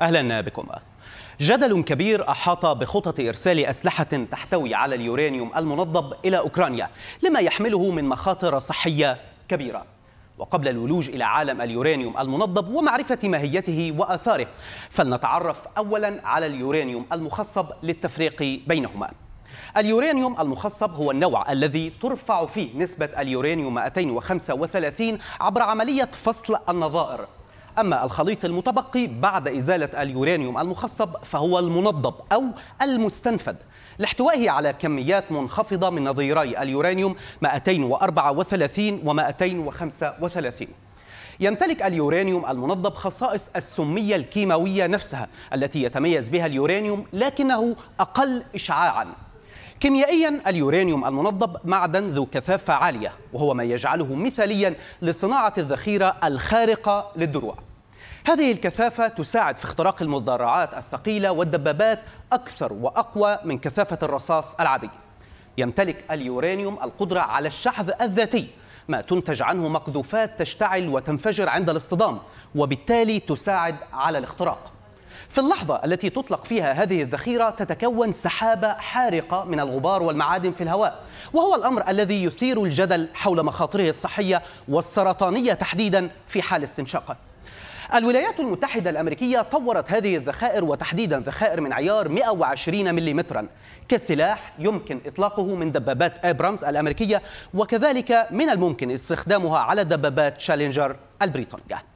أهلا بكم جدل كبير أحاط بخطط إرسال أسلحة تحتوي على اليورانيوم المنضب إلى أوكرانيا لما يحمله من مخاطر صحية كبيرة وقبل الولوج إلى عالم اليورانيوم المنضب ومعرفة ماهيته وآثاره فلنتعرف أولا على اليورانيوم المخصب للتفريق بينهما اليورانيوم المخصب هو النوع الذي ترفع فيه نسبة اليورانيوم 235 عبر عملية فصل النظائر أما الخليط المتبقي بعد إزالة اليورانيوم المخصب فهو المنضب أو المستنفد لاحتوائه على كميات منخفضة من نظيري اليورانيوم 234 و 235 يمتلك اليورانيوم المنضب خصائص السمية الكيماوية نفسها التي يتميز بها اليورانيوم لكنه أقل إشعاعاً كيميائيا اليورانيوم المنضب معدن ذو كثافة عالية وهو ما يجعله مثاليا لصناعة الذخيرة الخارقة للدروع هذه الكثافة تساعد في اختراق المدرعات الثقيلة والدبابات أكثر وأقوى من كثافة الرصاص العادي يمتلك اليورانيوم القدرة على الشحذ الذاتي ما تنتج عنه مقذوفات تشتعل وتنفجر عند الاصطدام وبالتالي تساعد على الاختراق في اللحظة التي تطلق فيها هذه الذخيرة تتكون سحابة حارقة من الغبار والمعادن في الهواء وهو الأمر الذي يثير الجدل حول مخاطره الصحية والسرطانية تحديدا في حال استنشاقه الولايات المتحدة الأمريكية طورت هذه الذخائر وتحديدا ذخائر من عيار 120 ملم كسلاح يمكن إطلاقه من دبابات أبرامز الأمريكية وكذلك من الممكن استخدامها على دبابات شالينجر البريطانية